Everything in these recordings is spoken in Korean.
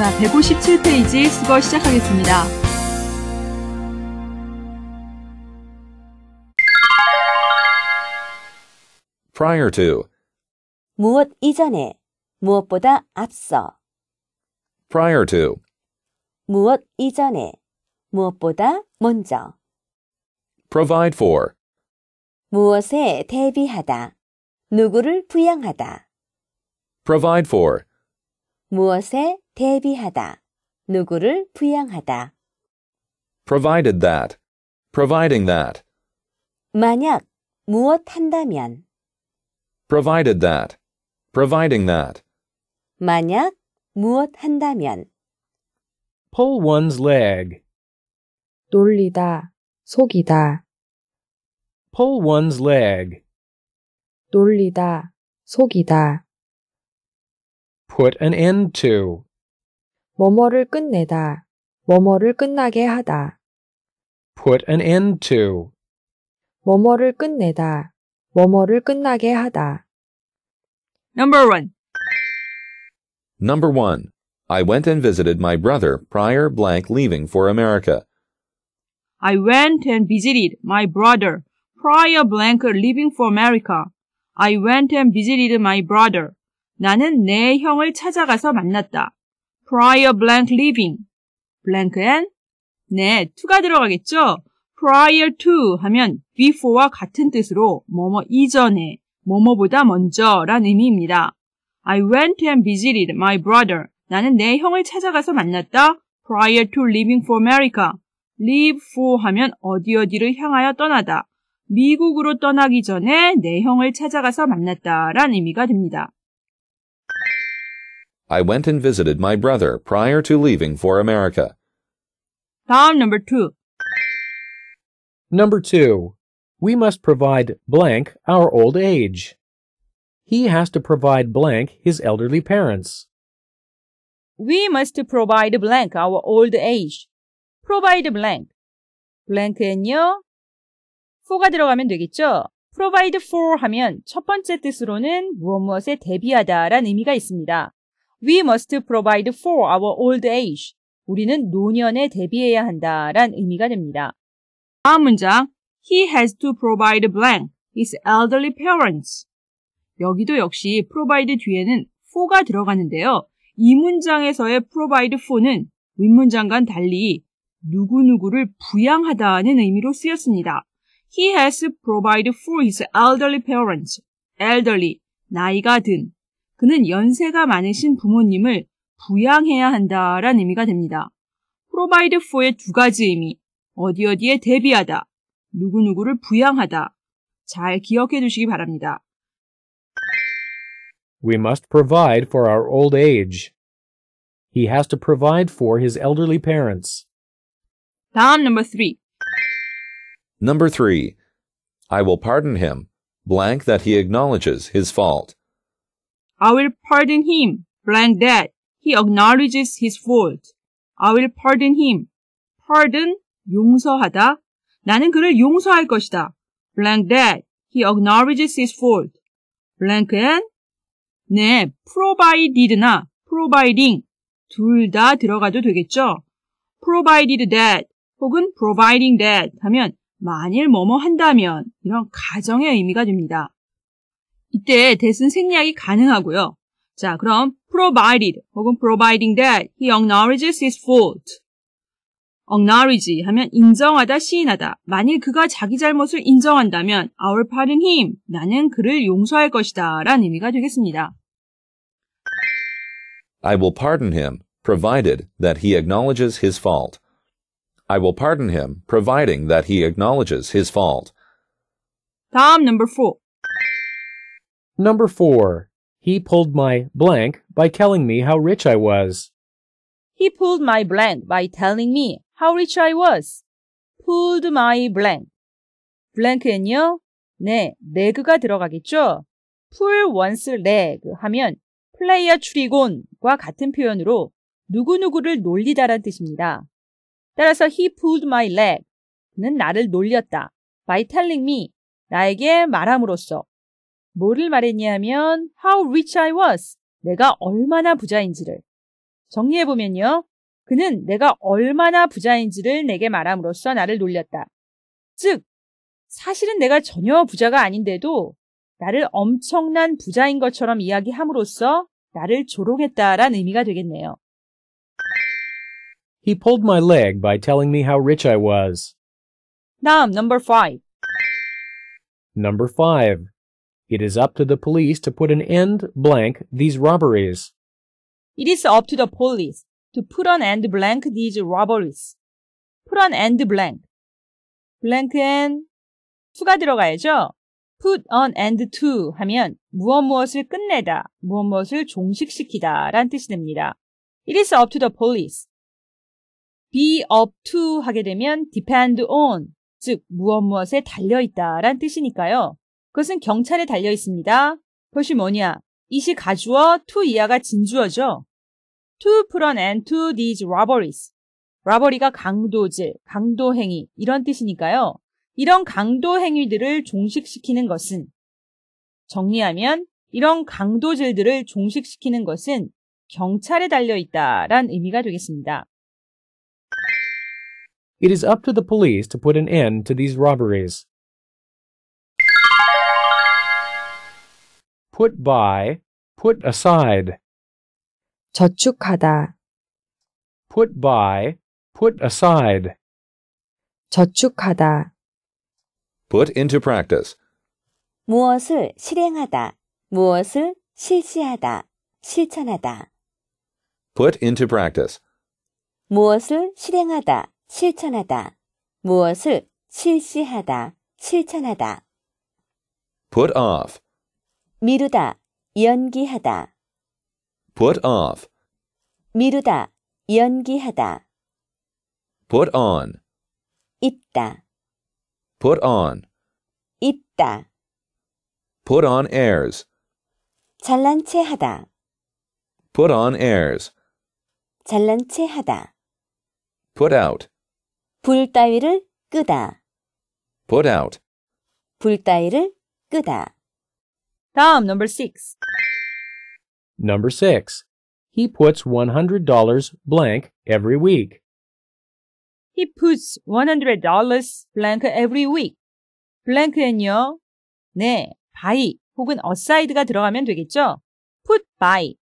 자, 157페이지 수거 시작하겠습니다. 무엇 이전에 무엇보다 앞서 prior to 무엇 이전에 무엇보다 먼저 provide for 무엇에 대비하다 누구를 부양하다 provide for 무엇에 대비하다, 누구를 부양하다. provided that, providing that. 만약 무엇 한다면 provided that, providing that. 만약 무엇 한다면 pull one's leg 놀리다, 속이다. pull one's leg 놀리다, 속이다. put an end to. 뭐뭐를 끝내다, 뭐뭐를 끝나게 하다. put an end to. 뭐뭐를 끝내다, 뭐뭐를 끝나게 하다. Number one. Number one. I went and visited my brother prior blank leaving for America. I went and visited my brother prior blank leaving for America. I went and visited my brother. 나는 내 형을 찾아가서 만났다. prior blank living. blank and 네, to가 들어가겠죠? prior to 하면 before와 같은 뜻으로 뭐뭐 이전에, 뭐뭐보다 먼저란 의미입니다. I went and visited my brother. 나는 내 형을 찾아가서 만났다. prior to leaving for America. leave for 하면 어디 어디를 향하여 떠나다. 미국으로 떠나기 전에 내 형을 찾아가서 만났다란 의미가 됩니다. I went and visited my brother prior to leaving for America. Time number 2. Number 2. We must provide blank our old age. He has to provide blank his elderly parents. We must provide blank our old age. Provide blank. Blank blank은요, for가 들어가면 되겠죠? provide for 하면 첫 번째 뜻으로는 무엇 무엇에 대비하다 라는 의미가 있습니다. We must provide for our old age. 우리는 노년에 대비해야 한다란 의미가 됩니다. 다음 문장. He has to provide blank his elderly parents. 여기도 역시 provide 뒤에는 for가 들어가는데요. 이 문장에서의 provide for는 윗문장과는 달리 누구누구를 부양하다는 의미로 쓰였습니다. He has provide for his elderly parents. elderly, 나이가 든, 그는 연세가 많으신 부모님을 부양해야 한다라는 의미가 됩니다. provide for의 두 가지 의미, 어디 어디에 대비하다, 누구누구를 부양하다, 잘 기억해 두시기 바랍니다. We must provide for our old age. He has to provide for his elderly parents. 다음 number three. Number three. I will pardon him, blank that he acknowledges his fault. I will pardon him. Blank that. He acknowledges his fault. I will pardon him. Pardon, 용서하다. 나는 그를 용서할 것이다. Blank that. He acknowledges his fault. Blank and 네, provided나 providing 둘 다 들어가도 되겠죠? provided that 혹은 providing that 하면 만일 뭐뭐 한다면 이런 가정의 의미가 됩니다. 이때 대신 생략이 가능하고요. 자, 그럼 provided 혹은 providing that he acknowledges his fault. acknowledge 하면 인정하다, 시인하다. 만일 그가 자기 잘못을 인정한다면 I'll pardon him. 나는 그를 용서할 것이다. 라는 의미가 되겠습니다. I will pardon him provided that he acknowledges his fault. I will pardon him providing that he acknowledges his fault. 다음 number 4. Number 4. He pulled my blank by telling me how rich I was. He pulled my blank by telling me how rich I was. pulled my blank. blank은요? 네, leg가 들어가겠죠? pull one's leg 하면 플레이어 출이곤과 같은 표현으로 누구누구를 놀리다라는 뜻입니다. 따라서 he pulled my leg. 는 나를 놀렸다. by telling me. 나에게 말함으로써 뭐를 말했냐면 how rich I was. 내가 얼마나 부자인지를. 정리해보면요. 그는 내가 얼마나 부자인지를 내게 말함으로써 나를 놀렸다. 즉, 사실은 내가 전혀 부자가 아닌데도 나를 엄청난 부자인 것처럼 이야기함으로써 나를 조롱했다란 의미가 되겠네요. He pulled my leg by telling me how rich I was. 다음, number five. Number five. It is up to the police to put an end blank these robberies. It is up to the police to put an end blank these robberies. put an end blank. blank and to가 들어가야죠. put an end to 하면 무엇 무엇을 끝내다, 무엇 무엇을 종식시키다 라는 뜻이 됩니다. It is up to the police. be up to 하게 되면 depend on, 즉 무엇 무엇에 달려있다 라는 뜻이니까요. 그것은 경찰에 달려 있습니다. 그것이 뭐냐? 이 시 가주어 to 이하가 진주어죠. to 프런 and to these robberies. r o b 가 강도질, 강도행위 이런 뜻이니까요. 이런 강도행위들을 종식시키는 것은 정리하면 이런 강도질들을 종식시키는 것은 경찰에 달려 있다란 의미가 되겠습니다. It is up to the police to put an end to these robberies. put by, put aside. 저축하다. put by, put aside. 저축하다. put into practice. 무엇을 실행하다, 무엇을 실시하다, 실천하다. put into practice. 무엇을 실행하다, 실천하다, 무엇을 실시하다, 실천하다. put off. 미루다, 연기하다. Put off. 미루다, 연기하다. Put on. 입다. Put on. 입다. Put on airs. 잘난 체 하다. Put on airs. 잘난 체 하다. Put out. 불 따위를 끄다. Put out. 불 따위를 끄다. 다음 number 6. Number 6. He puts $100 blank every week. He puts $100 blank every week. blank는요. 네, by 혹은 aside가 들어가면 되겠죠? put by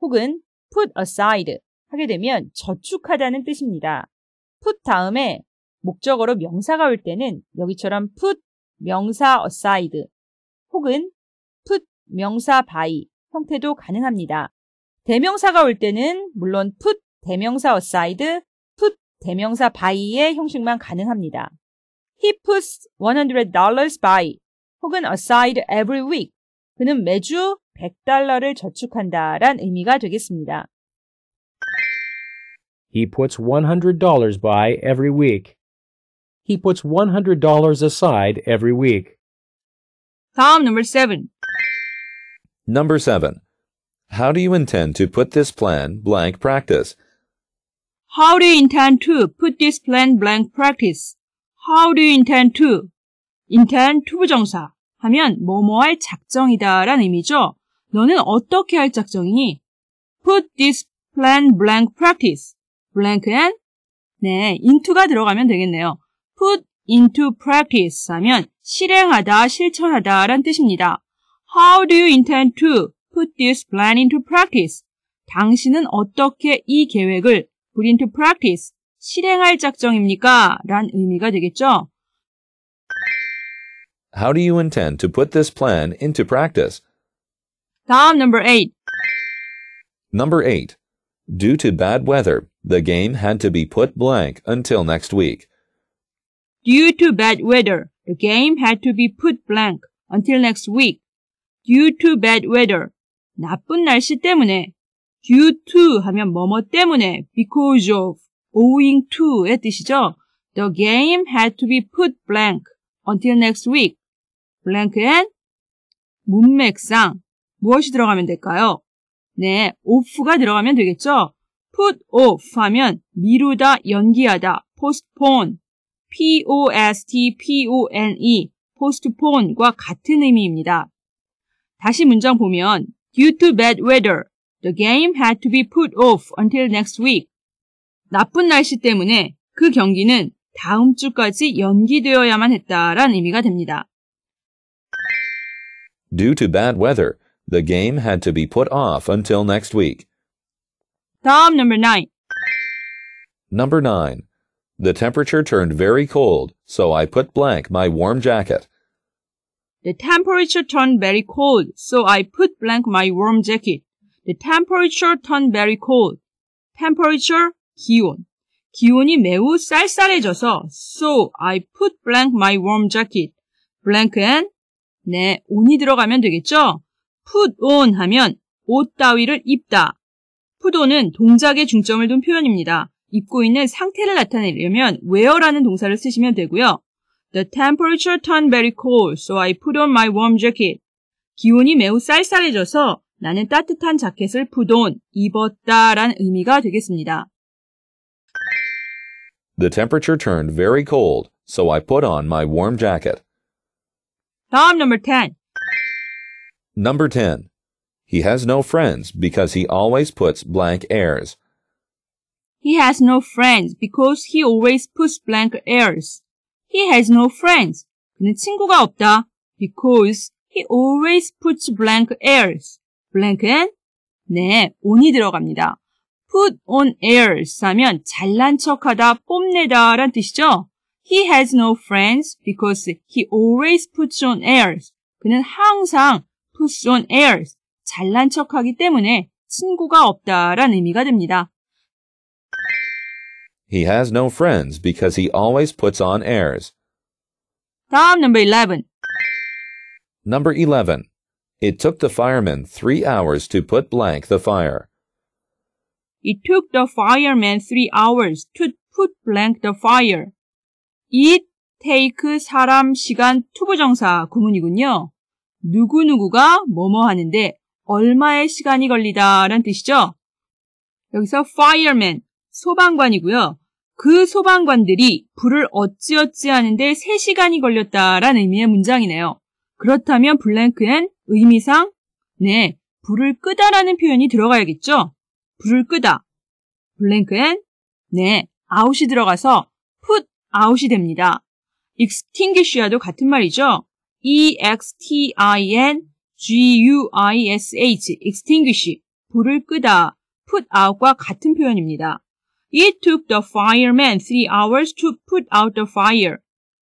혹은 put aside 하게 되면 저축하다는 뜻입니다. put 다음에 목적어로 명사가 올 때는 여기처럼 put 명사 aside 혹은 명사 by 형태도 가능합니다. 대명사가 올 때는 물론 put 대명사 aside, put 대명사 by의 형식만 가능합니다. He puts $100 by 혹은 aside every week. 그는 매주 100달러를 저축한다 란 의미가 되겠습니다. He puts $100 by every week. He puts $100 aside every week. 다음 number 7. Number 7. How do you intend to put this plan blank practice? How do you intend to put this plan blank practice? How do you intend to? intend to 부정사 하면 뭐 뭐 할 작정이다 라는 의미죠. 너는 어떻게 할 작정이니? Put this plan blank practice. blank는 네, into가 들어가면 되겠네요. put into practice 하면 실행하다, 실천하다 라는 뜻입니다. How do you intend to put this plan into practice? 당신은 어떻게 이 계획을 put into practice, 실행할 작정입니까? 란 의미가 되겠죠. How do you intend to put this plan into practice? 다음 number 8. Number 8. Due to bad weather, the game had to be put blank until next week. Due to bad weather, the game had to be put blank until next week. due to bad weather. 나쁜 날씨 때문에. due to 하면 뭐뭐 때문에, because of, owing to의 뜻이죠. The game had to be put blank until next week. blank엔 문맥상 무엇이 들어가면 될까요? 네, off가 들어가면 되겠죠. put off 하면 미루다, 연기하다, postpone, p-o-s-t-p-o-n-e, postpone과 같은 의미입니다. 다시 문장 보면 due to bad weather the game had to be put off until next week. 나쁜 날씨 때문에 그 경기는 다음 주까지 연기되어야만 했다란 의미가 됩니다. Due to bad weather, the game had to be put off until next week. 다음 number 9. Number 9. The temperature turned very cold, so I put blank my warm jacket. The temperature turned very cold, so I put blank my warm jacket. The temperature turned very cold. Temperature, 기온. 기온이 매우 쌀쌀해져서 so I put blank my warm jacket. blank은 네, on이 들어가면 되겠죠? put on 하면 옷 따위를 입다. put on은 동작에 중점을 둔 표현입니다. 입고 있는 상태를 나타내려면 wear라는 동사를 쓰시면 되고요. The temperature turned very cold, so I put on my warm jacket. 기온이 매우 쌀쌀해져서 나는 따뜻한 자켓을 put on, 입었다란 의미가 되겠습니다. The temperature turned very cold, so I put on my warm jacket. 다음 number 10. Number 10. He has no friends because he always puts blank airs. He has no friends because he always puts blank airs. He has no friends. 그는 친구가 없다. Because he always puts blank airs. blank은 네, on이 들어갑니다. put on airs 하면 잘난 척하다, 뽐내다 라는 뜻이죠. He has no friends because he always puts on airs. 그는 항상 puts on airs. 잘난 척하기 때문에 친구가 없다 라는 의미가 됩니다. He has no friends because he always puts on airs. Problem number 11. Number 11. It took the firemen three hours to put blank the fire. It took the firemen three hours to put blank the fire. It takes 사람 시간 투부정사 구문이군요. 누구누구가 뭐뭐 하는데 얼마의 시간이 걸리다 라는 뜻이죠. 여기서 fireman, 소방관이고요. 그 소방관들이 불을 어찌어찌 하는데 3시간이 걸렸다라는 의미의 문장이네요. 그렇다면 블랭크엔 의미상 네, 불을 끄다라는 표현이 들어가야겠죠? 불을 끄다. 블랭크엔 네, 아웃이 들어가서 put out이 됩니다. extinguish와도 같은 말이죠. e-x-t-i-n-g-u-i-s-h extinguish 불을 끄다 put out과 같은 표현입니다. It took the firemen three hours to put out the fire.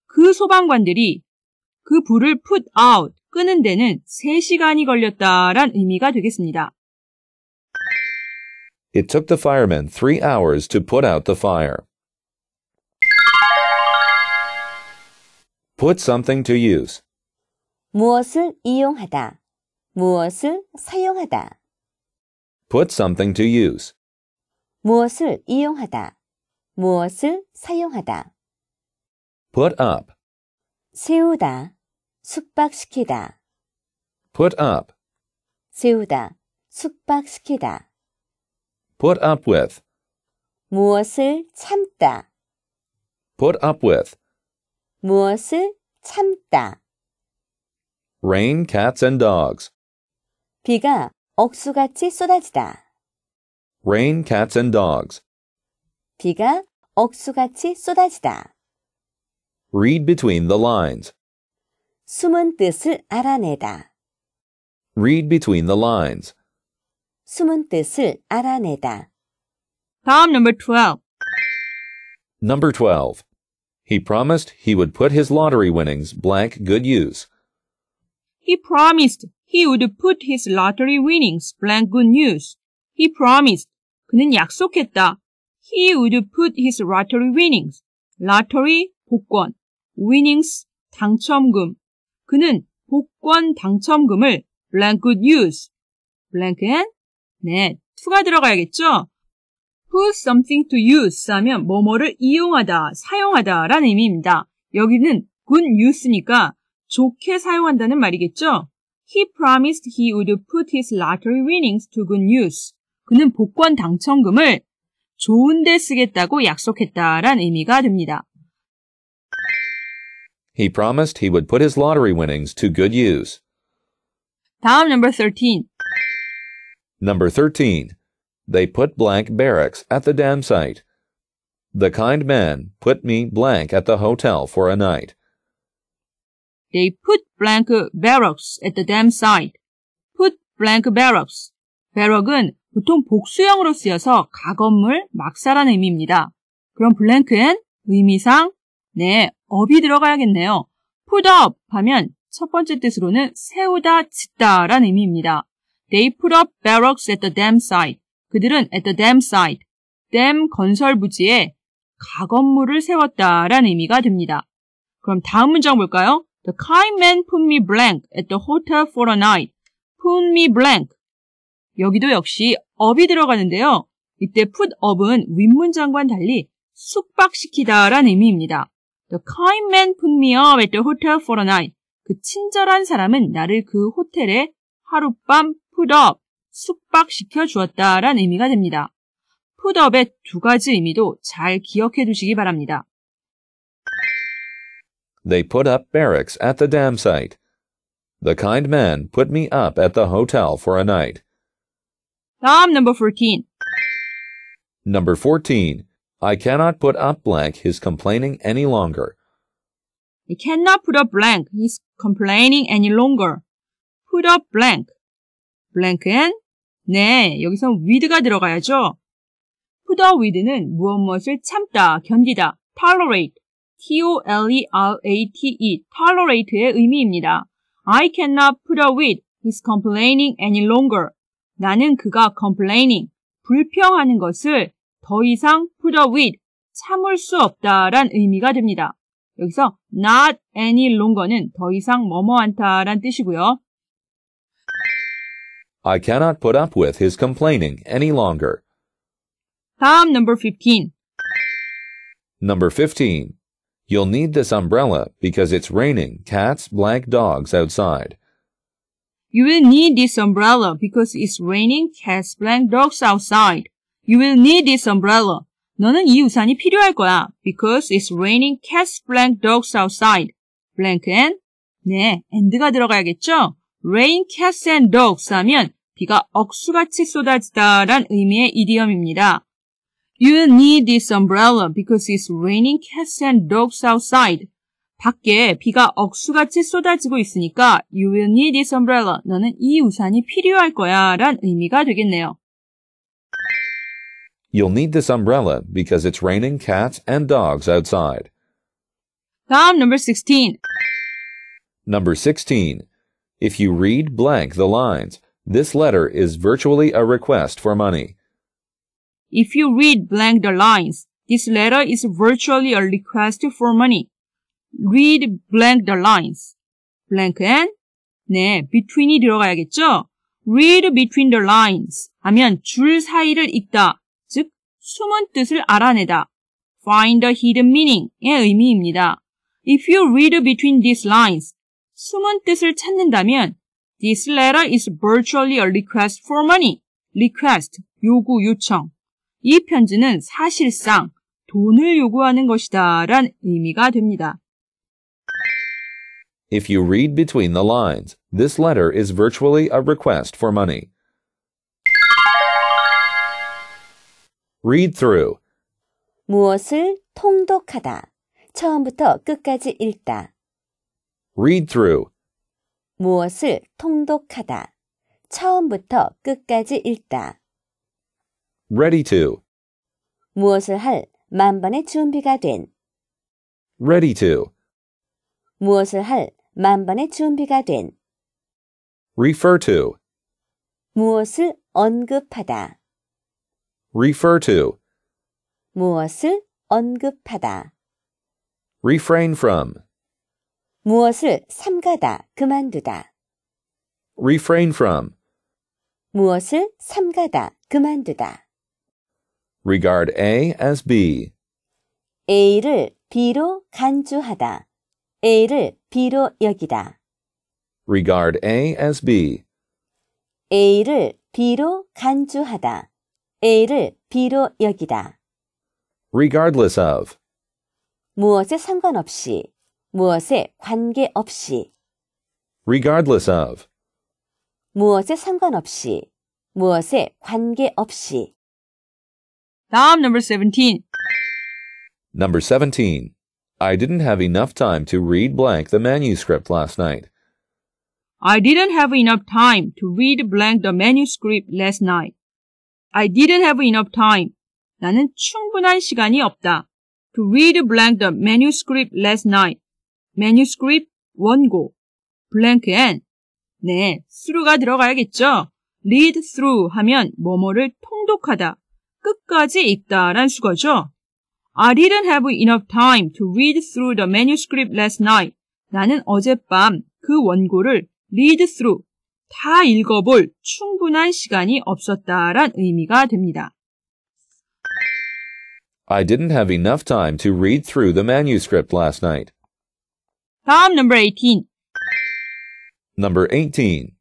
그 소방관들이 그 불을 put out, 끄는 데는 3시간이 걸렸다란 의미가 되겠습니다. It took the firemen three hours to put out the fire. Put something to use. 무엇을 이용하다, 무엇을 사용하다. Put something to use. 무엇을 이용하다, 무엇을 사용하다. Put up. 세우다, 숙박시키다. Put up. 세우다, 숙박시키다. Put up with. 무엇을 참다. Put up with. 무엇을 참다. Rain, cats and dogs. 비가 억수같이 쏟아지다. rain cats and dogs. 비가 억수같이 쏟아지다. Read between the lines. 숨은 뜻을 알아내다. Read between the lines. 숨은 뜻을 알아내다. 다음 number 12. Number 12. He promised he would put his lottery winnings blank good use. He promised he would put his lottery winnings blank good use. He promised 그는 약속했다. He would put his lottery winnings. lottery 복권, winnings 당첨금. 그는 복권 당첨금을 blank would use. blank and 네, to가 들어가야겠죠? put something to use 하면 뭐뭐를 이용하다, 사용하다 라는 의미입니다. 여기는 good use니까 좋게 사용한다는 말이겠죠? He promised he would put his lottery winnings to good use. 그는 복권 당첨금을 좋은데 쓰겠다고 약속했다란 의미가 됩니다. He promised he would put his lottery winnings to good use. 다음 number 13. Number 13. They put blank barracks at the dam site. The kind man put me blank at the hotel for a night. They put blank barracks at the dam site. put blank barracks. barrack은 보통 복수형으로 쓰여서 가건물, 막사라는 의미입니다. 그럼 블랭크엔 의미상 네, 업이 들어가야겠네요. put 하면 첫 번째 뜻으로는 세우다, 짓다 라는 의미입니다. They put up barracks at the dam site. 그들은 at the dam site, 댐 건설 부지에 가건물을 세웠다 라는 의미가 됩니다. 그럼 다음 문장 볼까요? The kind man put me blank at the hotel for a night. put me blank. 여기도 역시 업이 들어가는데요. 이때 put up은 윗문장과는 달리 숙박시키다라는 의미입니다. The kind man put me up at the hotel for a night. 그 친절한 사람은 나를 그 호텔에 하룻밤 put up, 숙박시켜 주었다라는 의미가 됩니다. put up의 두 가지 의미도 잘 기억해 두시기 바랍니다. They put up barracks at the dam site. The kind man put me up at the hotel for a night. Tom, number 14. Number 14. I cannot put up blank. his complaining any longer. I cannot put up blank. his complaining any longer. put up blank. Blank and 네, 여기선 with가 들어가야죠. put up with는 무엇 무엇을 참다, 견디다, tolerate, t-o-l-e-r-a-t-e, tolerate의 의미입니다. I cannot put up with. his complaining any longer. 나는 그가 complaining, 불평하는 것을 더 이상 put up with, 참을 수 없다란 의미가 됩니다. 여기서 not any longer는 더 이상 뭐뭐한다란 뜻이고요. I cannot put up with his complaining any longer. 다음 number 15. Number 15. You'll need this umbrella because it's raining cats, black dogs outside. You will need this umbrella because it's raining cats blank dogs outside. You will need this umbrella. 너는 이 우산이 필요할 거야. Because it's raining cats blank dogs outside. blank and 네, and가 들어가야겠죠? rain cats and dogs 하면 비가 억수같이 쏟아지다 란 의미의 이디엄입니다. You will need this umbrella because it's raining cats and dogs outside. 밖에 비가 억수같이 쏟아지고 있으니까 You will need this umbrella. 너는 이 우산이 필요할 거야. 란 의미가 되겠네요. You'll need this umbrella because it's raining cats and dogs outside. 다음 number 16. Number 16. If you read blank the lines, this letter is virtually a request for money. If you read blank the lines, this letter is virtually a request for money. read blank the lines. blank and 네, between이 들어가야겠죠? read between the lines 하면 줄 사이를 읽다, 즉 숨은 뜻을 알아내다. find the hidden meaning의 의미입니다. If you read between these lines, 숨은 뜻을 찾는다면 This letter is virtually a request for money. request, 요구, 요청. 이 편지는 사실상 돈을 요구하는 것이다 라는 의미가 됩니다. If you read between the lines, this letter is virtually a request for money. Read through. 무엇을 통독하다. 처음부터 끝까지 읽다. Read through. 무엇을 통독하다. 처음부터 끝까지 읽다. Ready to. 무엇을 할 만반의 준비가 된. Ready to. 무엇을 할 만반의 준비가 된 refer to 무엇을 언급하다 refer to 무엇을 언급하다 refrain from 무엇을 삼가다 그만두다 refrain from 무엇을 삼가다 그만두다 regard A as B A를 B로 간주하다 A를 B로 여기다. Regard A as B. A를 B로 간주하다. A를 B로 여기다. Regardless of. 무엇에 상관없이, 무엇에 관계없이. Regardless of. 무엇에 상관없이, 무엇에 관계없이. 다음 number 17. Number 17. I didn't have enough time to read blank the manuscript last night. I didn't have enough time to read blank the manuscript last night. I didn't have enough time. 나는 충분한 시간이 없다. To read blank the manuscript last night. Manuscript 원고. blank and 네, through가 들어가야겠죠. read through 하면 뭐뭐를 통독하다, 끝까지 읽다란 수거죠. I didn't have enough time to read through the manuscript last night. 나는 어젯밤 그 원고를 read through, 다 읽어볼 충분한 시간이 없었다란 의미가 됩니다. I didn't have enough time to read through the manuscript last night. 다음 number 18. Number 18.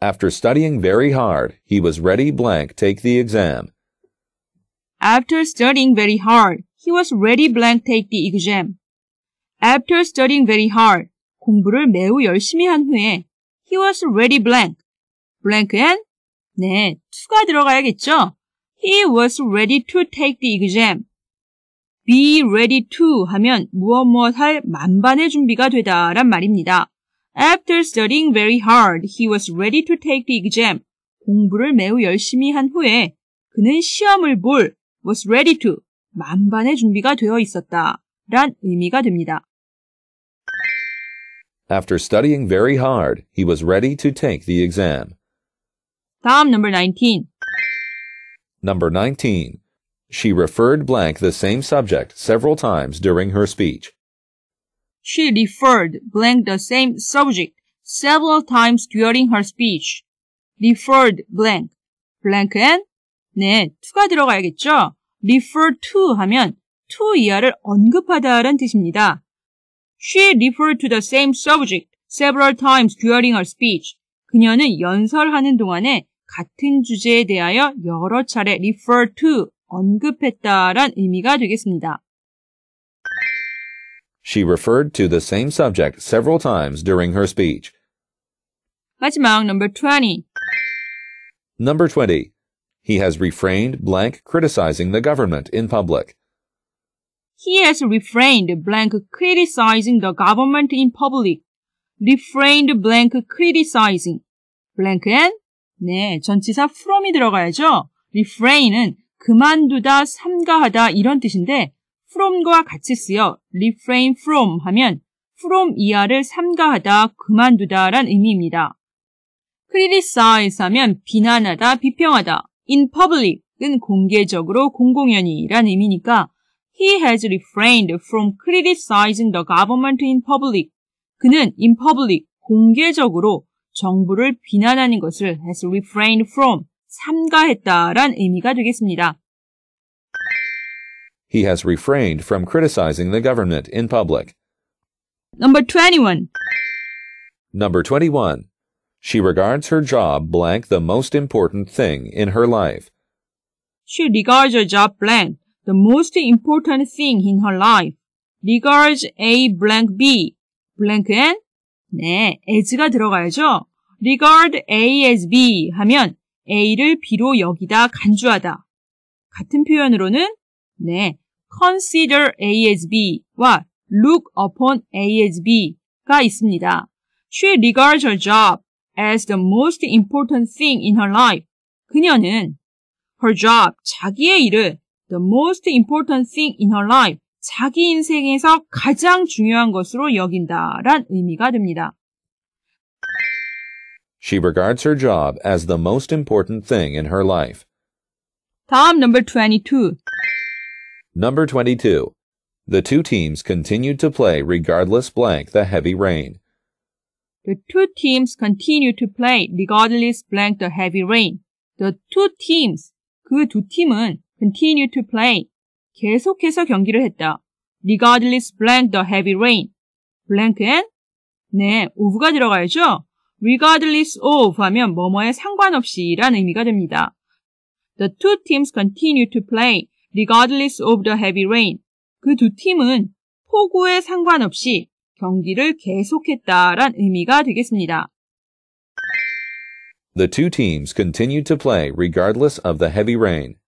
After studying very hard, he was ready blank take the exam. After studying very hard, He was ready blank take the exam. After studying very hard, 공부를 매우 열심히 한 후에 he was ready blank. blank엔 네, to가 들어가야겠죠? He was ready to take the exam. be ready to 하면 무엇 무엇 할 만반의 준비가 되다란 말입니다. After studying very hard, he was ready to take the exam. 공부를 매우 열심히 한 후에 그는 시험을 볼 was ready to 만반의 준비가 되어 있었다. 란 의미가 됩니다. After studying very hard, he was ready to take the exam. 다음 number 19. Number 19. She referred blank the same subject several times during her speech. She referred blank the same subject several times during her speech. referred blank. blank은 네, to가 들어가야겠죠? refer to 하면 to 이하를 언급하다라는 뜻입니다. She referred to the same subject several times during her speech. 그녀는 연설하는 동안에 같은 주제에 대하여 여러 차례 refer to 언급했다란 의미가 되겠습니다. She referred to the same subject several times during her speech. 마지막 number 20. Number 20. he has refrained blank criticizing the government in public. He has refrained blank criticizing the government in public. refrained blank criticizing. blank blank은 네, 전치사 from이 들어가야죠. refrain은 그만두다, 삼가하다 이런 뜻인데 from과 같이 쓰여 refrain from 하면 from 이하를 삼가하다, 그만두다란 의미입니다. criticize 하면 비난하다, 비평하다. in public은 공개적으로 공공연히란 의미니까 he has refrained from criticizing the government in public. 그는 in public 공개적으로 정부를 비난하는 것을 has refrained from 삼가했다란 의미가 되겠습니다. He has refrained from criticizing the government in public. Number 21. Number 21. She regards her job blank the most important thing in her life. She regards her job blank the most important thing in her life. regards A blank B. blank N? 네, as가 들어가야죠. regard A as B 하면 A를 B로 여기다 간주하다. 같은 표현으로는 네, consider A as B와 look upon A as B가 있습니다. She regards her job as the most important thing in her life. 그녀는 her job, 자기의 일을 the most important thing in her life, 자기 인생에서 가장 중요한 것으로 여긴다란 의미가 됩니다. She regards her job as the most important thing in her life. 다음 number 22. Number 22. The two teams continued to play regardless blank the heavy rain. The two teams continue to play regardless blank the heavy rain. The two teams, 그 두 팀은 continue to play, 계속해서 경기를 했다. Regardless blank the heavy rain. blank and? 네, of가 들어가야죠. regardless of 하면 뭐뭐에 상관없이 라는 의미가 됩니다. The two teams continue to play regardless of the heavy rain. 그 두 팀은 폭우에 상관없이 경기를 계속했다란 의미가 되겠습니다. The two teams continued to play regardless of the heavy rain.